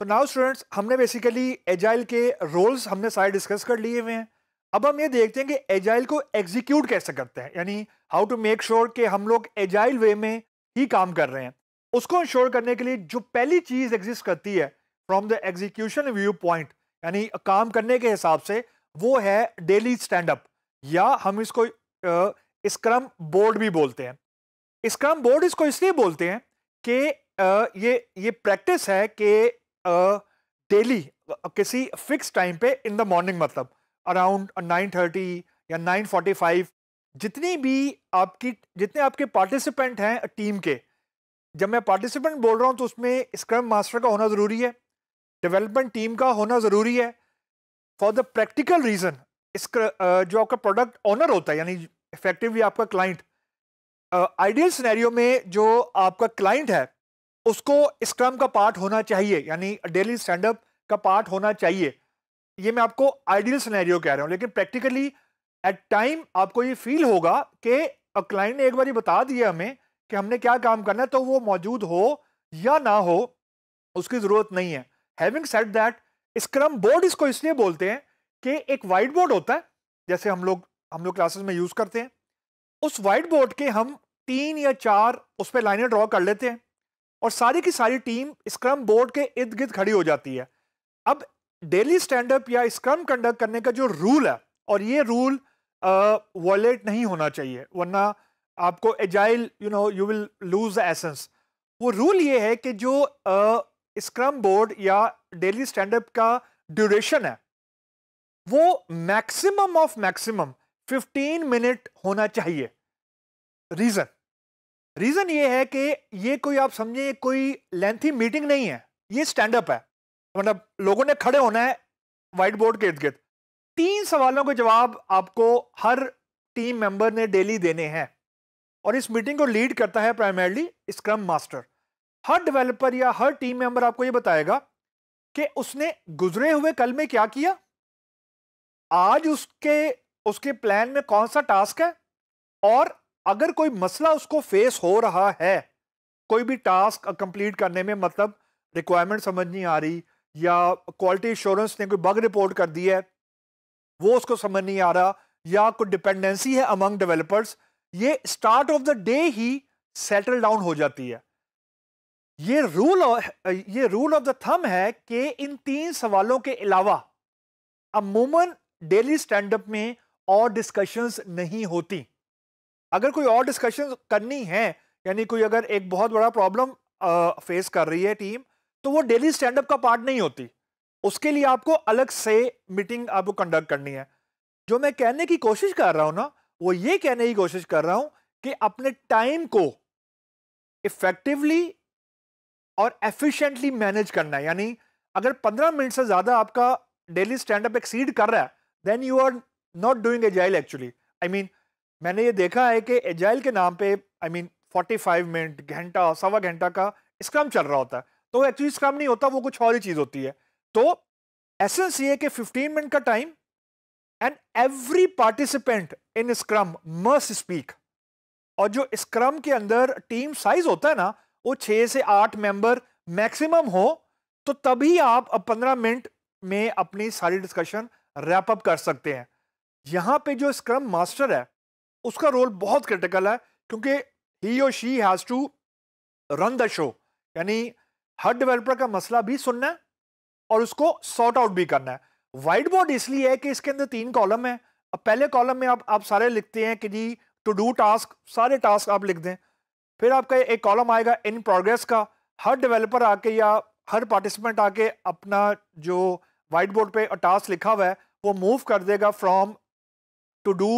तो now students हमने basically agile के रोल्स हमने सारे डिस्कस कर लिए हुए हैं अब हम ये देखते हैं कि एजाइल को एग्जीक्यूट कैसे करते हैं यानी हाउ टू मेक श्योर कि हम लोग एजाइल वे में ही काम कर रहे हैं उसको इंश्योर करने के लिए जो पहली चीज़ एग्जिस्ट करती है from the execution view point यानी काम करने के हिसाब से वो है डेली स्टैंड अप या हम इसको स्क्रम बोर्ड भी बोलते हैं स्क्रम बोर्ड इसको इसलिए बोलते हैं कि ये ये प्रैक्टिस है कि डेली किसी फिक्स टाइम पे इन द मॉर्निंग मतलब अराउंड नाइन थर्टी या नाइन फोर्टी फाइव जितनी भी आपकी जितने आपके पार्टिसिपेंट हैं टीम के जब मैं पार्टिसिपेंट बोल रहा हूँ तो उसमें स्क्रम मास्टर का होना ज़रूरी है डेवलपमेंट टीम का होना ज़रूरी है फॉर द प्रैक्टिकल रीज़न जो आपका प्रोडक्ट ऑनर होता है यानी इफेक्टिवली आपका क्लाइंट आइडियल सिनेरियो में जो आपका क्लाइंट है उसको स्क्रम का पार्ट होना चाहिए यानी डेली स्टैंड अप का पार्ट होना चाहिए ये मैं आपको आइडियल सिनेरियो कह रहा हूँ लेकिन प्रैक्टिकली एट टाइम आपको ये फील होगा कि क्लाइंट ने एक बार बता दिया हमें कि हमने क्या काम करना है तो वो मौजूद हो या ना हो उसकी ज़रूरत नहीं है having set that scrum board इसको इसलिए बोलते हैं कि एक वाइट बोर्ड होता है जैसे हम लोग हम लोग क्लासेस में यूज़ करते हैं उस वाइट बोर्ड के हम तीन या चार उस पर लाइनें ड्रॉ कर लेते हैं और सारी की सारी टीम स्क्रम बोर्ड के इर्द गिर्द खड़ी हो जाती है अब डेली स्टैंडअप या स्क्रम कंडक्ट करने का जो रूल है और ये रूल वॉलेट नहीं होना चाहिए वरना आपको agile you know you will lose the essence वो रूल ये है कि जो स्क्रम बोर्ड या डेली स्टैंडअप का ड्यूरेशन है वो मैक्सिमम ऑफ मैक्सिमम 15 मिनट होना चाहिए रीज़न रीजन ये है कि ये कोई आप समझे कोई लेंथी मीटिंग नहीं है ये स्टैंड अप है मतलब लोगों ने खड़े होना है वाइट बोर्ड के इर्द गिर्द तीन सवालों के जवाब आपको हर टीम मेंबर ने डेली देने हैं और इस मीटिंग को लीड करता है प्राइमरली स्क्रम मास्टर हर डेवलपर या हर टीम मेंबर आपको ये बताएगा कि उसने गुजरे हुए कल में क्या किया आज उसके उसके प्लान में कौन सा टास्क है और अगर कोई मसला उसको फेस हो रहा है कोई भी टास्क कंप्लीट करने में मतलब रिक्वायरमेंट समझ नहीं आ रही या क्वालिटी इंश्योरेंस ने कोई बग रिपोर्ट कर दी है वो उसको समझ नहीं आ रहा या कोई डिपेंडेंसी है अमंग डेवलपर्स ये स्टार्ट ऑफ द डे ही सेटल डाउन हो जाती है ये रूल ये रूल ऑफ द थम है कि इन तीन सवालों के अलावा अमूमन डेली स्टैंडअप में और डिस्कशंस नहीं होती अगर कोई और डिस्कशन करनी है यानी कोई अगर एक बहुत बड़ा प्रॉब्लम फेस कर रही है टीम तो वो डेली स्टैंड अप का पार्ट नहीं होती उसके लिए आपको अलग से मीटिंग आपको कंडक्ट करनी है जो मैं कहने की कोशिश कर रहा हूं ना वो ये कहने की कोशिश कर रहा हूं कि अपने टाइम को इफेक्टिवली और एफिशिएंटली मैनेज करना है यानी अगर 15 मिनट से ज़्यादा आपका डेली स्टैंड अप एक्सीड कर रहा है then you are not doing agile actually I mean मैंने ये देखा है कि एजाइल के नाम पे आई मीन 45 मिनट घंटा सवा घंटा का स्क्रम चल रहा होता है तो एक्चुअली स्क्रम नहीं होता वो कुछ और ही चीज़ होती है तो एसेंस ये कि 15 मिनट का time and every participant in scrum must speak और जो स्क्रम के अंदर टीम साइज होता है ना वो छः से आठ मेंबर मैक्सिमम हो तो तभी आप पंद्रह मिनट में अपनी सारी डिस्कशन रैपअप कर सकते हैं यहाँ पे जो स्क्रम मास्टर है उसका रोल बहुत क्रिटिकल है क्योंकि ही और she has to run the show यानी हर डेवलपर का मसला भी सुनना है और उसको सॉर्ट आउट भी करना है वाइट बोर्ड इसलिए है कि इसके अंदर तीन कॉलम है अब पहले कॉलम में आप आप सारे लिखते हैं कि जी टू डू टास्क सारे टास्क आप लिख दें फिर आपका एक कॉलम आएगा इन प्रोग्रेस का हर डेवलपर आके या हर पार्टिसिपेंट आके अपना जो वाइट बोर्ड पे टास्क लिखा हुआ है वो मूव कर देगा from to do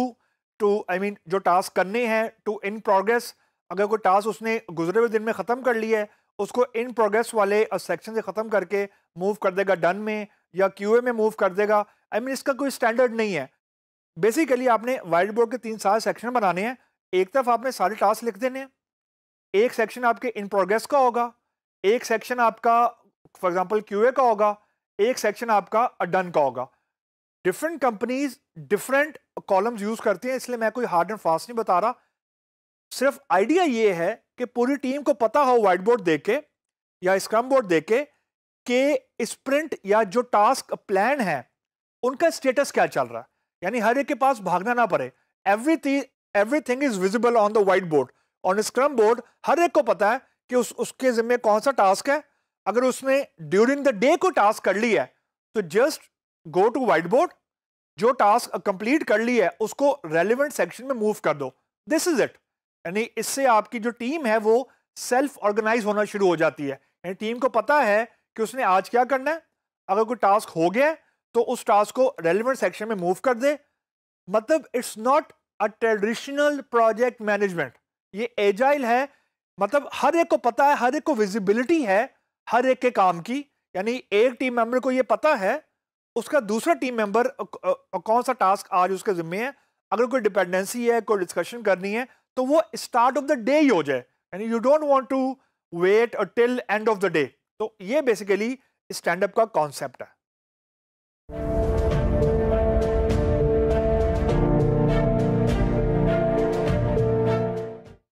to I mean जो टास्क करने हैं टू इन प्रोग्रेस अगर कोई टास्क उसने गुजरे हुए दिन में ख़त्म कर लिया है उसको इन प्रोग्रेस वाले सेक्शन से ख़त्म करके मूव कर देगा डन में या क्यू में मूव कर देगा आई I मीन mean, इसका कोई स्टैंडर्ड नहीं है बेसिकली आपने वाइट बोर्ड के तीन सारे सेक्शन बनाने हैं एक तरफ आपने सारे टास्क लिख देने हैं एक सेक्शन आपके इन प्रोग्रेस का होगा एक सेक्शन आपका फॉर एग्जाम्पल क्यू का होगा एक सेक्शन आपका डन का होगा different companies different columns use करती हैं इसलिए मैं कोई हार्ड एंड फास्ट नहीं बता रहा सिर्फ आइडिया ये है कि पूरी टीम को पता हो व्हाइट बोर्ड दे के या स्क्रम बोर्ड दे के कि स्प्रिंट या जो टास्क प्लान है उनका स्टेटस क्या चल रहा है यानी हर एक के पास भागना ना पड़े every everything is visible on the white board on scrum board हर एक को पता है कि उस उसके जिम्मे कौन सा टास्क है अगर उसने ड्यूरिंग द डे को टास्क कर लिया है तो just go to white board जो टास्क कंप्लीट कर ली है उसको रेलिवेंट सेक्शन में मूव कर दो दिस इज इट यानी इससे आपकी जो टीम है वो सेल्फ ऑर्गेनाइज होना शुरू हो जाती है यानी टीम को पता है कि उसने आज क्या करना है अगर कोई टास्क हो गया तो उस टास्क को रेलिवेंट सेक्शन में मूव कर दे मतलब it's not a traditional project management ये एजाइल है मतलब हर एक को पता है हर एक को विजिबिलिटी है हर एक के काम की यानी एक टीम मेंबर को ये पता है उसका दूसरा टीम मेंबर कौन सा टास्क आज उसके जिम्मे है अगर कोई डिपेंडेंसी है कोई डिस्कशन करनी है तो वो स्टार्ट ऑफ द डे ही हो जाए यानी you don't want to wait till end of the day तो ये बेसिकली स्टैंड अप का कॉन्सेप्ट है